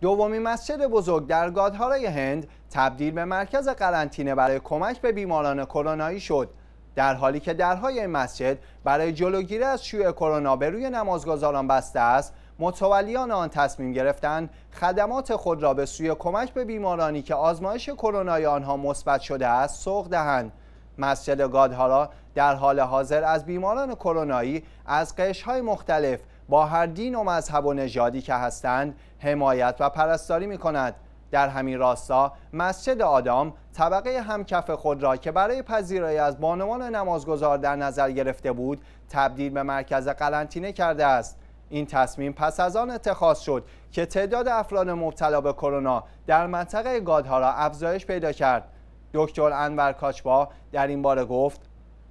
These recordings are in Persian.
دومین مسجد بزرگ در گادهارای هند تبدیل به مرکز قرنطینه برای کمک به بیماران کرونایی شد در حالی که درهای این مسجد برای جلوگیری از شیوع کرونا به روی نمازگزاران بسته است متولیان آن تصمیم گرفتند خدمات خود را به سوی کمک به بیمارانی که آزمایش کرونای آنها مثبت شده است سوق دهند مسجد گادهارا در حال حاضر از بیماران کرونایی از های مختلف با هر دین و مذهب و نژادی که هستند حمایت و پرستاری می کند. در همین راستا مسجد آدام طبقه همکف خود را که برای پذیرایی از بانوان نمازگزار در نظر گرفته بود تبدیل به مرکز قرنطینه کرده است این تصمیم پس از آن اتخاذ شد که تعداد افراد مبتلا به کرونا در منطقه گادها را افزایش پیدا کرد دکتر انور کاچبا در این باره گفت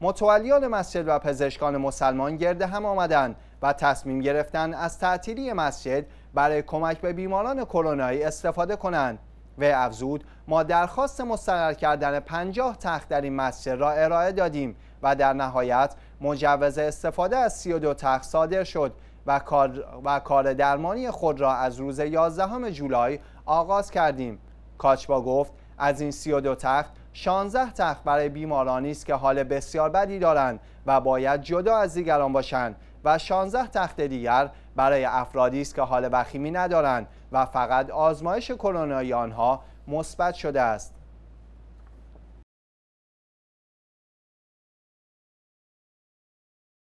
متولیان مسجد و پزشکان مسلمان گرد هم آمدند و تصمیم گرفتن از تعطیلی مسجد برای کمک به بیماران کرونایی استفاده کنند و افزود ما درخواست مستقر کردن 50 تخت در این مسجد را ارائه دادیم و در نهایت مجوز استفاده از 32 تخت صادر شد و کار, و کار درمانی خود را از روز 11 جولای آغاز کردیم کاچبا گفت از این 32 تخت 16 تخت برای بیمارانی است که حال بسیار بدی دارند و باید جدا از دیگران باشند و 16 تخت دیگر برای افرادی است که حال وخیمی ندارند و فقط آزمایش کرونایی آنها مثبت شده است